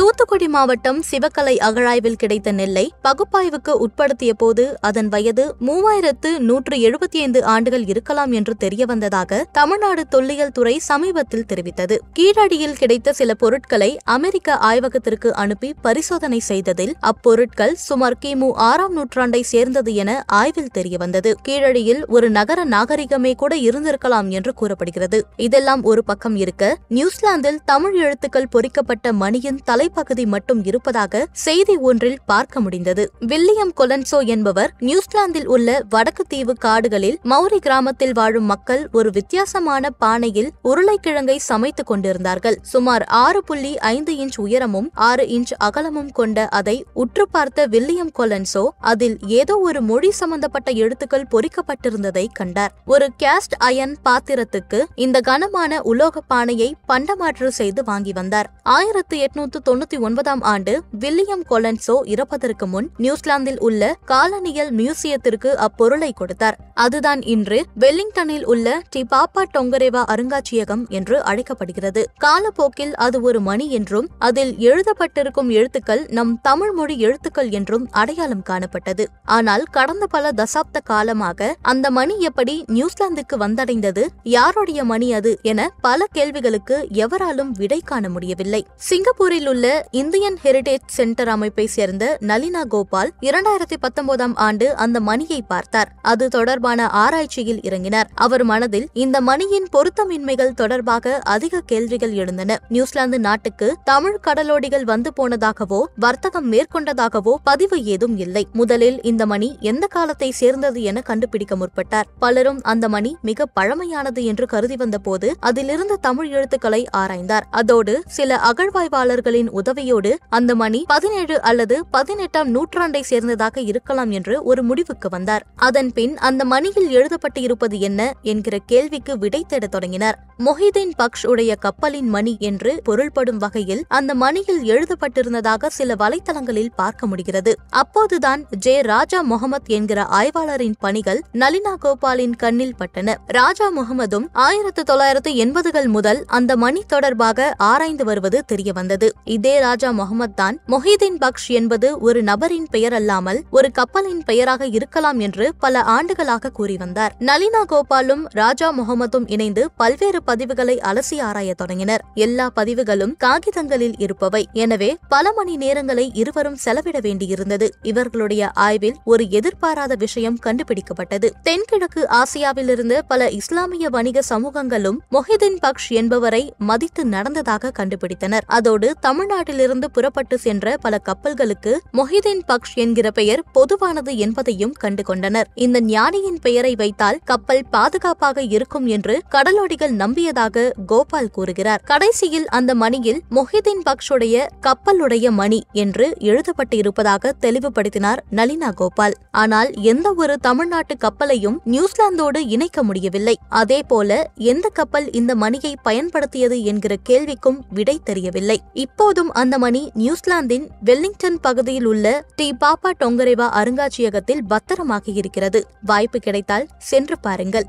தூத்துக்குடி மாவட்டம் சிவக்கலை அகழாய்வில் கிடைத்த நெல்லை பகுப்பாய்வுக்கு உட்படுத்திய போது அதன் வயது மூவாயிரத்து நூற்று எழுபத்தி ஐந்து ஆண்டுகள் இருக்கலாம் என்று தெரியவந்ததாக தமிழ்நாடு தொல்லியல் துறை சமீபத்தில் தெரிவித்தது கீழடியில் கிடைத்த சில பொருட்களை அமெரிக்க ஆய்வகத்திற்கு அனுப்பி பரிசோதனை செய்ததில் அப்பொருட்கள் சுமார் கிமு ஆறாம் நூற்றாண்டை சேர்ந்தது என ஆய்வில் தெரியவந்தது கீழடியில் ஒரு நகர நாகரிகமே கூட இருந்திருக்கலாம் என்று கூறப்படுகிறது இதெல்லாம் ஒரு பக்கம் இருக்க நியூசிலாந்தில் தமிழ் எழுத்துக்கள் பொறிக்கப்பட்ட மணியின் தலை தலைப்பகுதி மட்டும் இருப்பதாக செய்தி ஒன்றில் பார்க்க முடிந்தது வில்லியம் கொலன்சோ என்பவர் நியூசிலாந்தில் உள்ள வடக்கு தீவு காடுகளில் மௌரி கிராமத்தில் வாழும் மக்கள் ஒரு வித்தியாசமான பானையில் உருளைக்கிழங்கை சமைத்துக் கொண்டிருந்தார்கள் சுமார் ஆறு புள்ளி ஐந்து இன்ச் உயரமும் ஆறு இன்ச் அகலமும் கொண்ட அதை உற்று பார்த்த வில்லியம் கொலன்சோ அதில் ஏதோ ஒரு மொழி சம்பந்தப்பட்ட எழுத்துக்கள் பொறிக்கப்பட்டிருந்ததை கண்டார் ஒரு கேஸ்ட் அயன் பாத்திரத்துக்கு இந்த கனமான உலோக பானையை பண்டமாற்று செய்து வாங்கி வந்தார் ஆயிரத்து எட்நூத்து தொண்ணூத்தி ஒன்பதாம் ஆண்டு வில்லியம் கொலன்சோ இறப்பதற்கு முன் நியூசிலாந்தில் உள்ள காலனியல் மியூசியத்திற்கு அப்பொருளை கொடுத்தார் அதுதான் இன்று வெல்லிங்டனில் உள்ள டி பாப்பா டொங்கரேவா அருங்காட்சியகம் என்று அழைக்கப்படுகிறது காலப்போக்கில் அது ஒரு மணி என்றும் அதில் எழுதப்பட்டிருக்கும் எழுத்துக்கள் நம் தமிழ் மொழி எழுத்துக்கள் என்றும் அடையாளம் காணப்பட்டது ஆனால் கடந்த பல தசாப்த காலமாக அந்த மணி எப்படி நியூசிலாந்துக்கு வந்தடைந்தது யாருடைய மணி அது என பல கேள்விகளுக்கு எவராலும் விடை காண முடியவில்லை சிங்கப்பூரில் உள்ள இந்தியன் ஹெரிடேஜ் சென்டர் அமைப்பை சேர்ந்த நலினா கோபால் இரண்டாயிரத்தி பத்தொன்பதாம் ஆண்டு அந்த மணியை பார்த்தார் அது தொடர்பான ஆராய்ச்சியில் இறங்கினார் அவர் மனதில் இந்த மணியின் பொருத்தமின்மைகள் தொடர்பாக அதிக கேள்விகள் எழுந்தன நியூசிலாந்து நாட்டுக்கு தமிழ் கடலோடிகள் வந்து போனதாகவோ வர்த்தகம் மேற்கொண்டதாகவோ பதிவு ஏதும் இல்லை முதலில் இந்த மணி எந்த காலத்தை சேர்ந்தது என கண்டுபிடிக்க முற்பட்டார் பலரும் அந்த மணி மிக பழமையானது என்று கருதி வந்தபோது அதிலிருந்து தமிழ் எழுத்துக்களை ஆராய்ந்தார் அதோடு சில அகழ்வாய்வாளர்களின் கருவியின் உதவியோடு அந்த மணி பதினேழு அல்லது பதினெட்டாம் நூற்றாண்டை சேர்ந்ததாக இருக்கலாம் என்று ஒரு முடிவுக்கு வந்தார் அதன் அந்த மணியில் எழுதப்பட்டு இருப்பது என்ன என்கிற கேள்விக்கு விடை தேட தொடங்கினார் மொஹிதீன் பக்ஷ் உடைய கப்பலின் மணி என்று பொருள்படும் வகையில் அந்த மணியில் எழுதப்பட்டிருந்ததாக சில வலைதளங்களில் பார்க்க முடிகிறது அப்போதுதான் ஜே ராஜா முகமது என்கிற ஆய்வாளரின் பணிகள் நளினா கோபாலின் கண்ணில் பட்டன ராஜா முகமதும் ஆயிரத்து தொள்ளாயிரத்து எண்பதுகள் முதல் அந்த மணி தொடர்பாக ஆராய்ந்து வருவது தெரியவந்தது இதே ராஜா முகமது தான் மொஹிதீன் பக்ஷ் என்பது ஒரு நபரின் பெயர் அல்லாமல் ஒரு கப்பலின் பெயராக இருக்கலாம் என்று பல ஆண்டுகளாக கூறி வந்தார் நளினா கோபாலும் ராஜா முகமதும் இணைந்து பல்வேறு பதிவுகளை அலசி ஆராய தொடங்கினர் எல்லா பதிவுகளும் காகிதங்களில் இருப்பவை எனவே பல மணி நேரங்களை இருவரும் செலவிட வேண்டியிருந்தது இவர்களுடைய ஆய்வில் ஒரு எதிர்பாராத விஷயம் கண்டுபிடிக்கப்பட்டது தென்கிழக்கு ஆசியாவிலிருந்து பல இஸ்லாமிய வணிக சமூகங்களும் மொஹிதீன் பக்ஷ் என்பவரை மதித்து நடந்ததாக கண்டுபிடித்தனர் அதோடு தமிழ் தமிழ்நாட்டிலிருந்து புறப்பட்டு சென்ற பல கப்பல்களுக்கு மொஹிதீன் பக்ஷ் என்கிற பெயர் பொதுவானது என்பதையும் கண்டுகொண்டனர் இந்த ஞானியின் பெயரை வைத்தால் கப்பல் பாதுகாப்பாக இருக்கும் என்று கடலோடிகள் நம்பியதாக கோபால் கூறுகிறார் கடைசியில் அந்த மணியில் மொஹிதீன் பக்ஷுடைய கப்பலுடைய மணி என்று எழுதப்பட்டு இருப்பதாக தெளிவுபடுத்தினார் நளினா கோபால் ஆனால் எந்த ஒரு தமிழ்நாட்டு கப்பலையும் நியூசிலாந்தோடு இணைக்க முடியவில்லை அதேபோல எந்த கப்பல் இந்த மணியை பயன்படுத்தியது என்கிற கேள்விக்கும் விடை தெரியவில்லை இப்போது முழுவதும் அந்த மணி நியூசிலாந்தின் வெல்லிங்டன் பகுதியில் உள்ள டி பாப்பா டொங்கரேவா அருங்காட்சியகத்தில் பத்திரமாக இருக்கிறது வாய்ப்பு கிடைத்தால் சென்று பாருங்கள்